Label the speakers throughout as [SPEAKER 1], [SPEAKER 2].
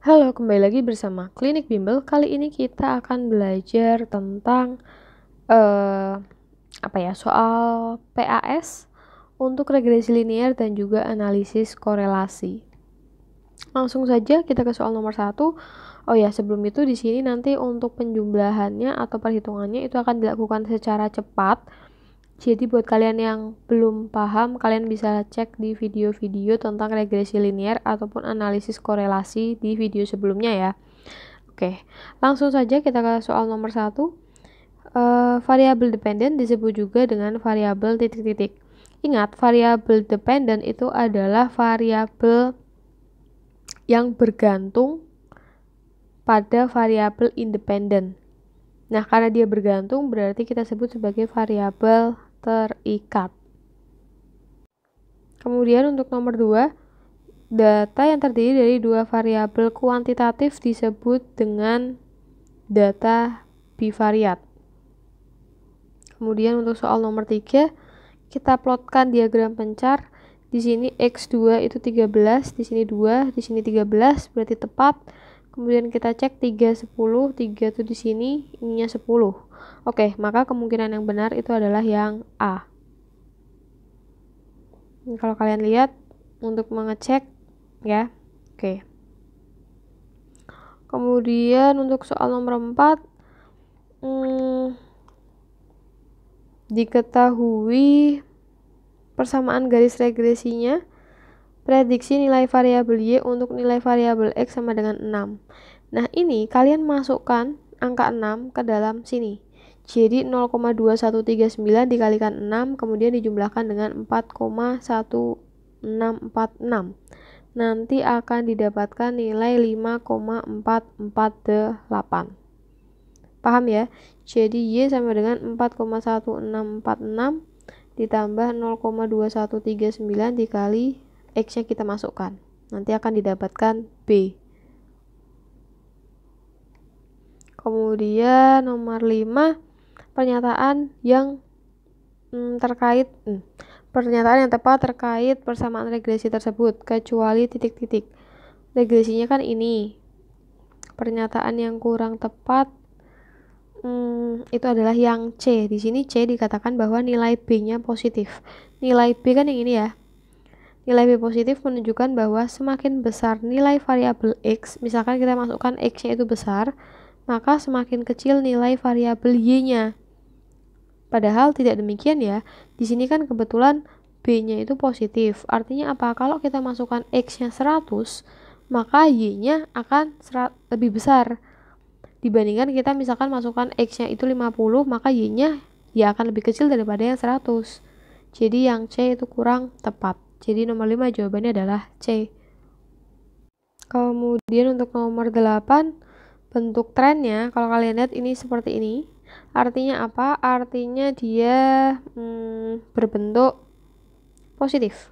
[SPEAKER 1] Halo, kembali lagi bersama Klinik Bimbel. Kali ini kita akan belajar tentang uh, apa ya soal PAS untuk regresi linear dan juga analisis korelasi. Langsung saja kita ke soal nomor satu. Oh ya, sebelum itu di sini nanti untuk penjumlahannya atau perhitungannya itu akan dilakukan secara cepat jadi buat kalian yang belum paham, kalian bisa cek di video-video tentang regresi linier ataupun analisis korelasi di video sebelumnya ya. Oke, langsung saja kita ke soal nomor satu. Uh, variabel dependent disebut juga dengan variabel titik-titik. Ingat, variabel dependent itu adalah variabel yang bergantung pada variabel independen. Nah, karena dia bergantung berarti kita sebut sebagai variabel terikat. Kemudian untuk nomor 2, data yang terdiri dari dua variabel kuantitatif disebut dengan data bivariat. Kemudian untuk soal nomor 3, kita plotkan diagram pencar. Di sini X2 itu 13, di sini 2, di sini 13, berarti tepat. Kemudian kita cek 3, 10, 3 itu di sini, ininya 10. Oke, maka kemungkinan yang benar itu adalah yang A. Ini kalau kalian lihat untuk mengecek ya. Oke. Kemudian untuk soal nomor 4 hmm, diketahui persamaan garis regresinya prediksi nilai variabel Y untuk nilai variabel X sama dengan 6. Nah, ini kalian masukkan angka 6 ke dalam sini. Jadi 0,2139 dikalikan 6 kemudian dijumlahkan dengan 4,1646. Nanti akan didapatkan nilai 5,448. Paham ya? Jadi Y sama dengan 4,1646 ditambah 0,2139 dikali X-nya kita masukkan. Nanti akan didapatkan B. Kemudian nomor 5 pernyataan yang mm, terkait mm, pernyataan yang tepat terkait persamaan regresi tersebut kecuali titik-titik regresinya kan ini pernyataan yang kurang tepat hmm, itu adalah yang C. Di sini C dikatakan bahwa nilai B-nya positif. Nilai B kan yang ini ya. Nilai B positif menunjukkan bahwa semakin besar nilai variabel X, misalkan kita masukkan X-nya itu besar, maka semakin kecil nilai variabel Y-nya. Padahal tidak demikian ya. Di sini kan kebetulan B-nya itu positif. Artinya apa? Kalau kita masukkan X-nya 100, maka Y-nya akan lebih besar. Dibandingkan kita misalkan masukkan X-nya itu 50, maka Y-nya ya akan lebih kecil daripada yang 100. Jadi yang C itu kurang tepat. Jadi nomor 5 jawabannya adalah C. Kemudian untuk nomor 8, bentuk trennya, kalau kalian lihat ini seperti ini. Artinya apa? Artinya dia hmm, berbentuk positif.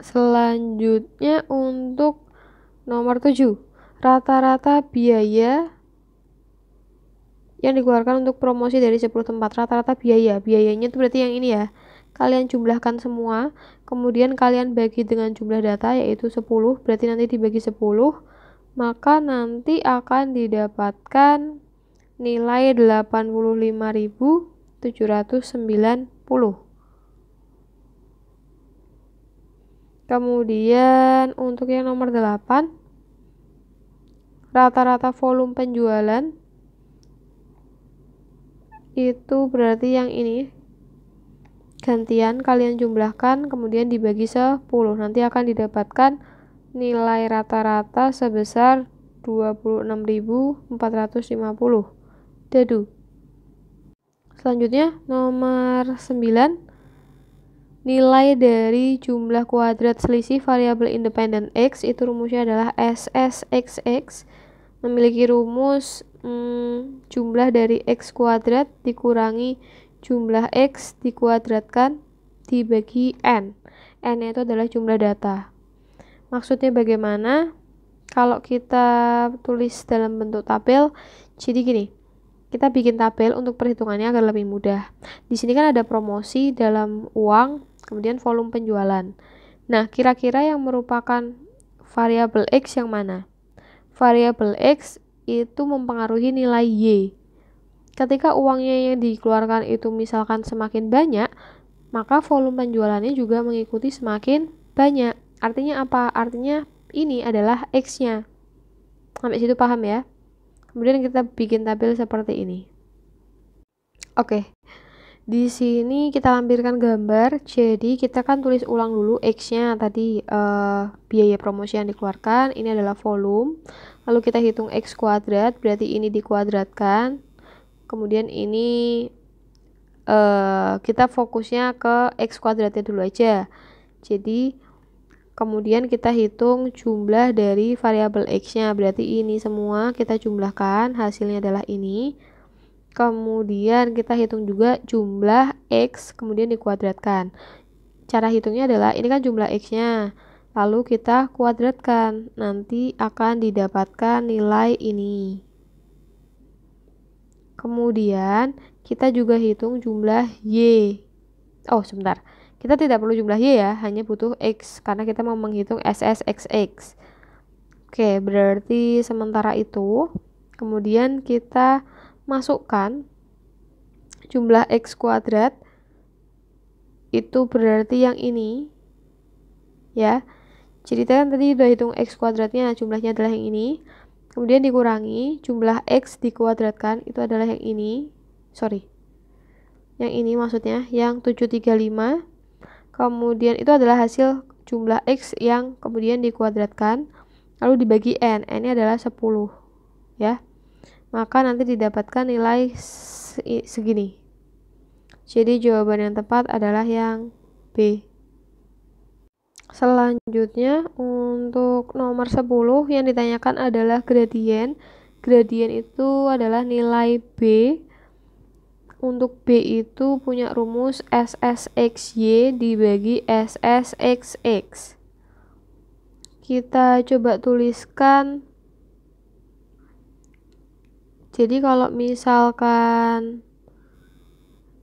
[SPEAKER 1] Selanjutnya untuk nomor 7, rata-rata biaya yang dikeluarkan untuk promosi dari 10 tempat rata-rata biaya. Biayanya itu berarti yang ini ya. Kalian jumlahkan semua, kemudian kalian bagi dengan jumlah data yaitu 10, berarti nanti dibagi 10 maka nanti akan didapatkan nilai 85.790. Kemudian untuk yang nomor 8 rata-rata volume penjualan itu berarti yang ini ya. gantian kalian jumlahkan kemudian dibagi 10 nanti akan didapatkan nilai rata-rata sebesar 26.450. Dadu. Selanjutnya nomor 9 Nilai dari jumlah kuadrat selisih variabel independen x itu rumusnya adalah SSXX memiliki rumus hmm, jumlah dari x kuadrat dikurangi jumlah x dikuadratkan dibagi n. n itu adalah jumlah data maksudnya bagaimana kalau kita tulis dalam bentuk tabel jadi gini kita bikin tabel untuk perhitungannya agar lebih mudah di sini kan ada promosi dalam uang kemudian volume penjualan nah kira-kira yang merupakan variabel x yang mana variabel x itu mempengaruhi nilai y ketika uangnya yang dikeluarkan itu misalkan semakin banyak maka volume penjualannya juga mengikuti semakin banyak Artinya apa? Artinya ini adalah X-nya. Sampai situ paham ya? Kemudian kita bikin tabel seperti ini. Oke. Di sini kita lampirkan gambar. Jadi kita kan tulis ulang dulu X-nya tadi uh, biaya promosi yang dikeluarkan. Ini adalah volume. Lalu kita hitung X kuadrat, berarti ini dikuadratkan. Kemudian ini uh, kita fokusnya ke X kuadratnya dulu aja. Jadi kemudian kita hitung jumlah dari variabel x-nya berarti ini semua kita jumlahkan hasilnya adalah ini kemudian kita hitung juga jumlah x kemudian dikuadratkan cara hitungnya adalah ini kan jumlah x-nya lalu kita kuadratkan nanti akan didapatkan nilai ini kemudian kita juga hitung jumlah y oh sebentar kita tidak perlu jumlah Y ya, hanya butuh X karena kita mau menghitung SSXX. Oke, berarti sementara itu, kemudian kita masukkan jumlah X kuadrat itu berarti yang ini ya. ceritakan tadi sudah hitung X kuadratnya, jumlahnya adalah yang ini. Kemudian dikurangi jumlah X dikuadratkan itu adalah yang ini. Sorry, yang ini maksudnya yang 735 kemudian itu adalah hasil jumlah x yang kemudian dikuadratkan lalu dibagi n n ini adalah 10 ya maka nanti didapatkan nilai segini jadi jawaban yang tepat adalah yang B selanjutnya untuk nomor 10 yang ditanyakan adalah gradien gradien itu adalah nilai B untuk B itu punya rumus SSXY dibagi SSXX. Kita coba tuliskan. Jadi kalau misalkan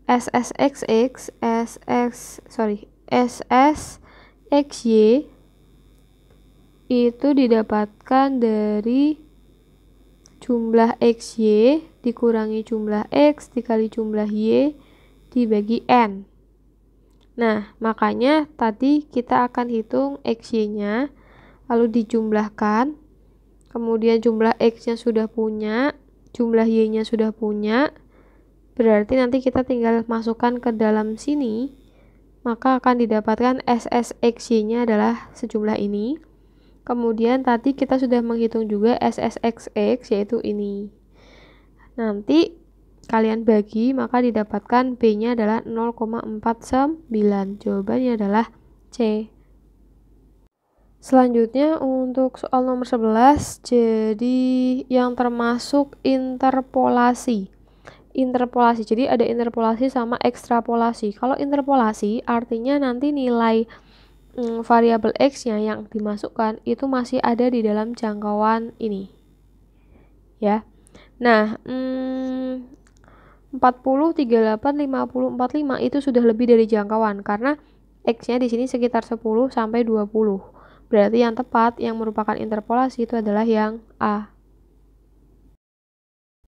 [SPEAKER 1] SSXX, SS, sorry, SSXY itu didapatkan dari jumlah XY dikurangi jumlah X dikali jumlah Y dibagi N. Nah, makanya tadi kita akan hitung XY-nya, lalu dijumlahkan, kemudian jumlah X-nya sudah punya, jumlah Y-nya sudah punya, berarti nanti kita tinggal masukkan ke dalam sini, maka akan didapatkan SSXY-nya adalah sejumlah ini. Kemudian tadi kita sudah menghitung juga SSXX, yaitu ini. Nanti kalian bagi maka didapatkan B-nya adalah 0,49. Jawabannya adalah C. Selanjutnya untuk soal nomor 11, jadi yang termasuk interpolasi. Interpolasi, jadi ada interpolasi sama ekstrapolasi. Kalau interpolasi artinya nanti nilai mm, variabel x-nya yang dimasukkan itu masih ada di dalam jangkauan ini. Ya. Nah, hmm, 40, 38, 50, 45 itu sudah lebih dari jangkauan karena x-nya di sini sekitar 10 sampai 20. Berarti yang tepat yang merupakan interpolasi itu adalah yang A.